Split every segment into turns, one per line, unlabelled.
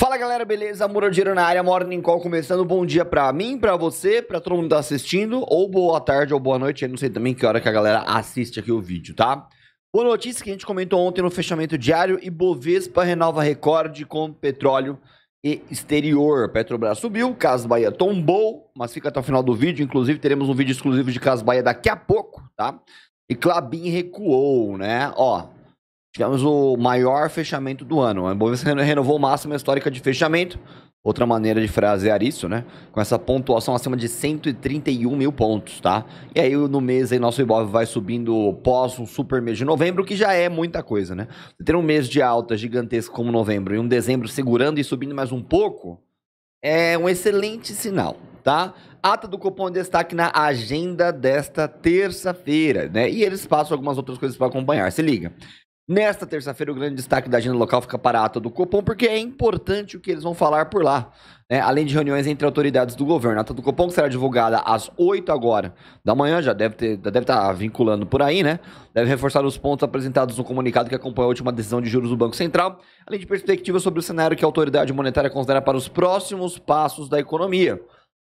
Fala galera, beleza? dinheiro na área, Morning Call começando. Bom dia pra mim, pra você, pra todo mundo que tá assistindo. Ou boa tarde ou boa noite, eu não sei também que hora que a galera assiste aqui o vídeo, tá? Boa notícia que a gente comentou ontem no fechamento diário: Ibovespa renova recorde com petróleo e exterior. Petrobras subiu, Casas Bahia tombou, mas fica até o final do vídeo. Inclusive, teremos um vídeo exclusivo de Casas Bahia daqui a pouco, tá? E Clabin recuou, né? Ó, tivemos o maior fechamento do ano. A Ibovespa renovou o máximo histórico de fechamento, outra maneira de frasear isso, né? Com essa pontuação acima de 131 mil pontos, tá? E aí no mês aí nosso Ibov vai subindo pós um super mês de novembro, que já é muita coisa, né? Ter um mês de alta gigantesco como novembro e um dezembro segurando e subindo mais um pouco é um excelente sinal, tá? Ata do de destaque na agenda desta terça-feira, né? E eles passam algumas outras coisas para acompanhar. Se liga. Nesta terça-feira, o grande destaque da agenda local fica para a ata do Copom, porque é importante o que eles vão falar por lá, né? além de reuniões entre autoridades do governo. A ata do Copom será divulgada às 8 agora da manhã, já deve, ter, já deve estar tá vinculando por aí, né? Deve reforçar os pontos apresentados no comunicado que acompanha a última decisão de juros do Banco Central, além de perspectivas sobre o cenário que a autoridade monetária considera para os próximos passos da economia.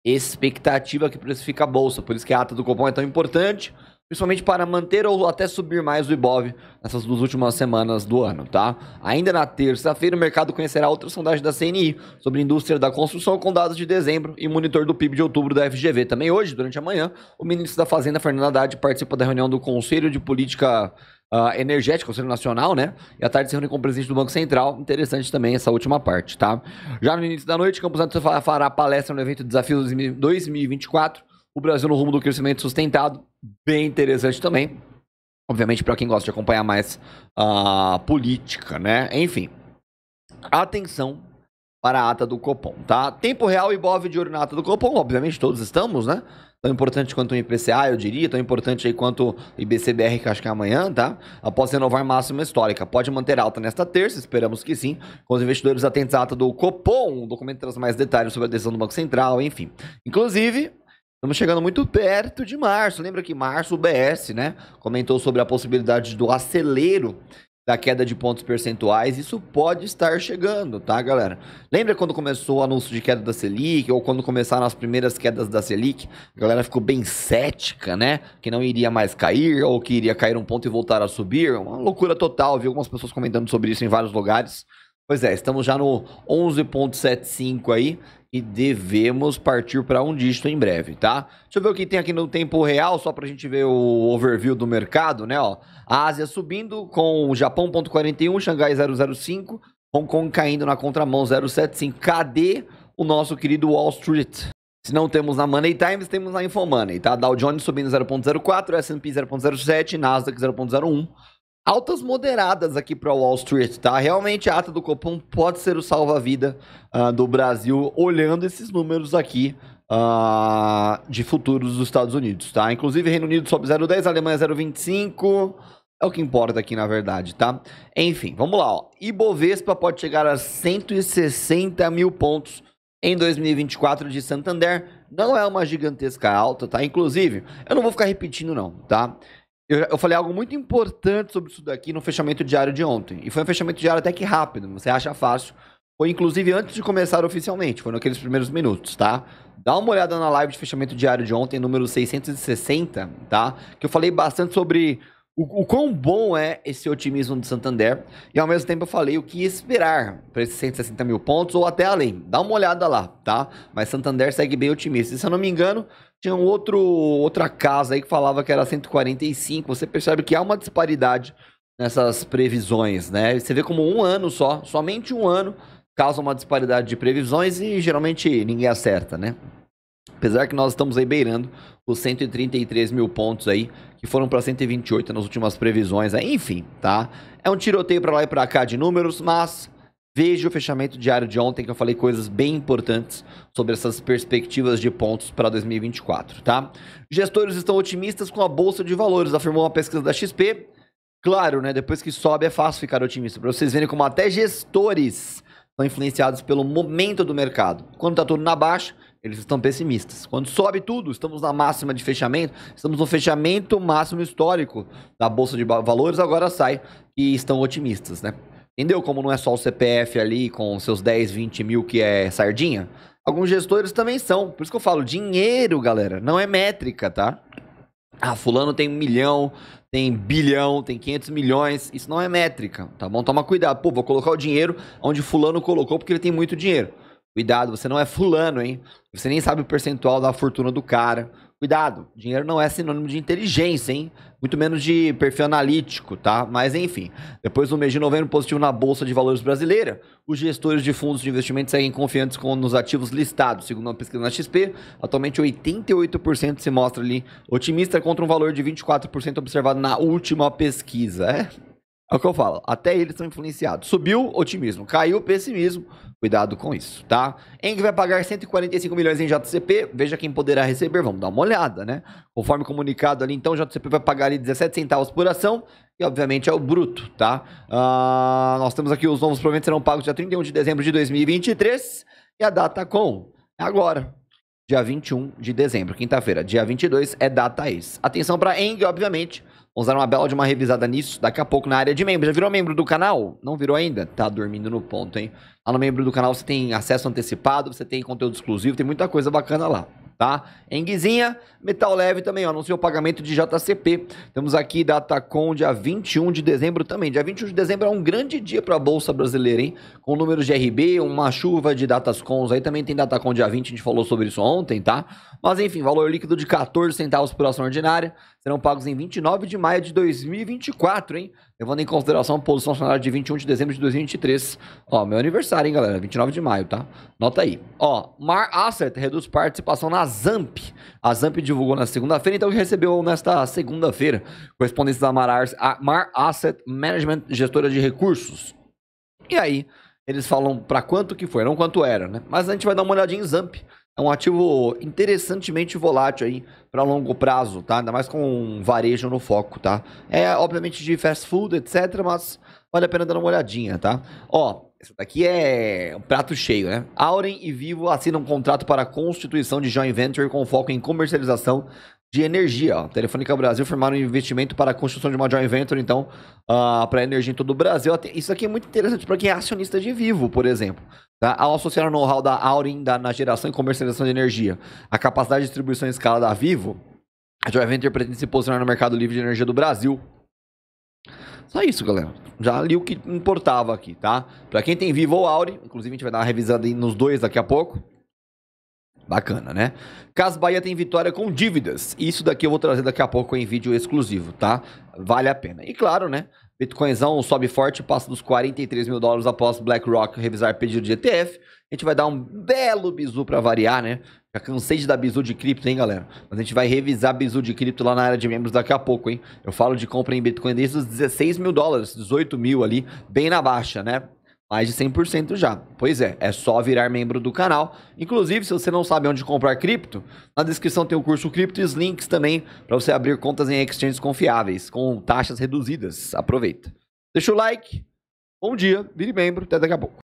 Expectativa que precifica a Bolsa, por isso que a ata do Copom é tão importante principalmente para manter ou até subir mais o Ibov nessas duas últimas semanas do ano, tá? Ainda na terça-feira, o mercado conhecerá outra sondagem da CNI sobre a indústria da construção com dados de dezembro e monitor do PIB de outubro da FGV. Também hoje, durante a manhã, o ministro da Fazenda, Fernando Haddad, participa da reunião do Conselho de Política uh, energética, Conselho Nacional, né? E à tarde se reúne com o presidente do Banco Central. Interessante também essa última parte, tá? Já no início da noite, Campos Santos fará palestra no evento Desafios 2024, o Brasil no rumo do crescimento sustentado, bem interessante também. Obviamente, para quem gosta de acompanhar mais a uh, política, né? Enfim, atenção para a ata do Copom, tá? Tempo real e Bov de ouro na ata do Copom, obviamente todos estamos, né? Tão importante quanto o IPCA, eu diria, tão importante aí quanto o IBCBR, que acho que é amanhã, tá? Após renovar máxima histórica. Pode manter alta nesta terça, esperamos que sim, com os investidores atentos à ata do Copom. O documento traz mais detalhes sobre a decisão do Banco Central, enfim. Inclusive, Estamos chegando muito perto de março. Lembra que março o BS, né, comentou sobre a possibilidade do acelero da queda de pontos percentuais, isso pode estar chegando, tá, galera? Lembra quando começou o anúncio de queda da Selic ou quando começaram as primeiras quedas da Selic? A galera ficou bem cética, né? Que não iria mais cair ou que iria cair um ponto e voltar a subir. Uma loucura total, vi algumas pessoas comentando sobre isso em vários lugares. Pois é, estamos já no 11.75 aí e devemos partir para um dígito em breve, tá? Deixa eu ver o que tem aqui no tempo real, só para a gente ver o overview do mercado, né? Ó, a Ásia subindo com o Japão 0.41, Xangai 005, Hong Kong caindo na contramão 075. Cadê o nosso querido Wall Street? Se não temos na Money Times, temos na Infomoney, tá? Dow Jones subindo 0.04, S&P 0.07, Nasdaq 0.01. Altas moderadas aqui para Wall Street, tá? Realmente a ata do Copom pode ser o salva-vida uh, do Brasil, olhando esses números aqui uh, de futuros dos Estados Unidos, tá? Inclusive Reino Unido sobe 0,10, Alemanha 0,25, é o que importa aqui na verdade, tá? Enfim, vamos lá, ó. Ibovespa pode chegar a 160 mil pontos em 2024 de Santander, não é uma gigantesca alta, tá? Inclusive, eu não vou ficar repetindo não, tá? Eu, eu falei algo muito importante sobre isso daqui no fechamento diário de ontem. E foi um fechamento diário até que rápido, você acha fácil. Foi inclusive antes de começar oficialmente, foi naqueles primeiros minutos, tá? Dá uma olhada na live de fechamento diário de ontem, número 660, tá? Que eu falei bastante sobre o, o quão bom é esse otimismo do Santander. E ao mesmo tempo eu falei o que esperar para esses 160 mil pontos ou até além. Dá uma olhada lá, tá? Mas Santander segue bem otimista. E, se eu não me engano, tinha um outro, outra casa aí que falava que era 145. Você percebe que há uma disparidade nessas previsões, né? Você vê como um ano só, somente um ano, causa uma disparidade de previsões e geralmente ninguém acerta, né? Apesar que nós estamos aí beirando os 133 mil pontos aí, que foram para 128 nas últimas previsões, aí, né? enfim, tá? É um tiroteio para lá e para cá de números, mas Veja o fechamento diário de ontem que eu falei coisas bem importantes sobre essas perspectivas de pontos para 2024, tá? Gestores estão otimistas com a bolsa de valores, afirmou uma pesquisa da XP. Claro, né? Depois que sobe é fácil ficar otimista. Para vocês verem como até gestores são influenciados pelo momento do mercado. Quando está tudo na baixa, eles estão pessimistas. Quando sobe tudo, estamos na máxima de fechamento, estamos no fechamento máximo histórico da bolsa de valores, agora sai e estão otimistas, né? Entendeu como não é só o CPF ali com seus 10, 20 mil que é sardinha? Alguns gestores também são. Por isso que eu falo, dinheiro, galera, não é métrica, tá? Ah, fulano tem um milhão, tem bilhão, tem 500 milhões. Isso não é métrica, tá bom? Toma cuidado. Pô, vou colocar o dinheiro onde fulano colocou porque ele tem muito dinheiro. Cuidado, você não é fulano, hein? Você nem sabe o percentual da fortuna do cara. Cuidado, dinheiro não é sinônimo de inteligência, hein? Muito menos de perfil analítico, tá? Mas enfim, depois do mês de novembro positivo na Bolsa de Valores brasileira, os gestores de fundos de investimento seguem confiantes com, nos ativos listados. Segundo uma pesquisa na XP, atualmente 88% se mostra ali otimista contra um valor de 24% observado na última pesquisa. É, é o que eu falo, até eles são influenciados. Subiu otimismo, caiu pessimismo, Cuidado com isso, tá? Eng vai pagar 145 milhões em JCP, veja quem poderá receber, vamos dar uma olhada, né? Conforme comunicado ali, então, JCP vai pagar ali 17 centavos por ação e, obviamente, é o bruto, tá? Ah, nós temos aqui os novos proventos serão pagos dia 31 de dezembro de 2023 e a data com é agora, dia 21 de dezembro, quinta-feira. Dia 22 é data ex. Atenção para Eng, obviamente, Vamos dar uma bela de uma revisada nisso daqui a pouco na área de membro. Já virou membro do canal? Não virou ainda? Tá dormindo no ponto, hein? Lá no membro do canal você tem acesso antecipado, você tem conteúdo exclusivo, tem muita coisa bacana lá, tá? Enguizinha, Metal Leve também, ó, anunciou o pagamento de JCP. Temos aqui Datacom dia 21 de dezembro também. Dia 21 de dezembro é um grande dia para a Bolsa Brasileira, hein? Com números de RB, uma chuva de Datascons aí. Também tem Datacom dia 20, a gente falou sobre isso ontem, tá? Mas enfim, valor líquido de 14 centavos por ação ordinária serão pagos em 29 de maio de 2024, hein? Levando em consideração a posição salário de 21 de dezembro de 2023. Ó, meu aniversário, hein, galera? 29 de maio, tá? Nota aí. Ó, Mar Asset reduz participação na Zamp. A Zamp divulgou na segunda-feira, então recebeu nesta segunda-feira correspondência da Mar, Mar Asset Management, gestora de recursos. E aí, eles falam para quanto que foi, não quanto era, né? Mas a gente vai dar uma olhadinha em Zamp um ativo interessantemente volátil aí para longo prazo, tá? Ainda mais com um varejo no foco, tá? É obviamente de fast food, etc, mas vale a pena dar uma olhadinha, tá? Ó, essa daqui é um prato cheio, né? Auren e Vivo assinam um contrato para a constituição de joint venture com foco em comercialização de energia. Ó. Telefônica Brasil firmaram um investimento para a construção de uma joint venture, então, uh, ah, para energia em todo o Brasil. Isso aqui é muito interessante para quem é acionista de Vivo, por exemplo. Tá? Ao associar o know-how da Aurin da, na geração e comercialização de energia, a capacidade de distribuição em escala da Vivo, a Joy Venture pretende se posicionar no mercado livre de energia do Brasil. Só isso, galera. Já li o que importava aqui, tá? Pra quem tem Vivo ou Aurin, inclusive a gente vai dar uma revisada nos dois daqui a pouco. Bacana, né? Cas Bahia tem vitória com dívidas. Isso daqui eu vou trazer daqui a pouco em vídeo exclusivo, tá? Vale a pena. E claro, né? Bitcoinzão sobe forte, passa dos 43 mil dólares após BlackRock revisar pedido de ETF. A gente vai dar um belo bizu para variar, né? Já cansei de dar bizu de cripto, hein, galera? Mas a gente vai revisar bizu de cripto lá na área de membros daqui a pouco, hein? Eu falo de compra em Bitcoin desde os 16 mil dólares, 18 mil ali, bem na baixa, né? Mais de 100% já. Pois é, é só virar membro do canal. Inclusive, se você não sabe onde comprar cripto, na descrição tem o curso Cripto e os links também para você abrir contas em exchanges confiáveis, com taxas reduzidas. Aproveita. Deixa o like. Bom dia, vire membro. Até daqui a pouco.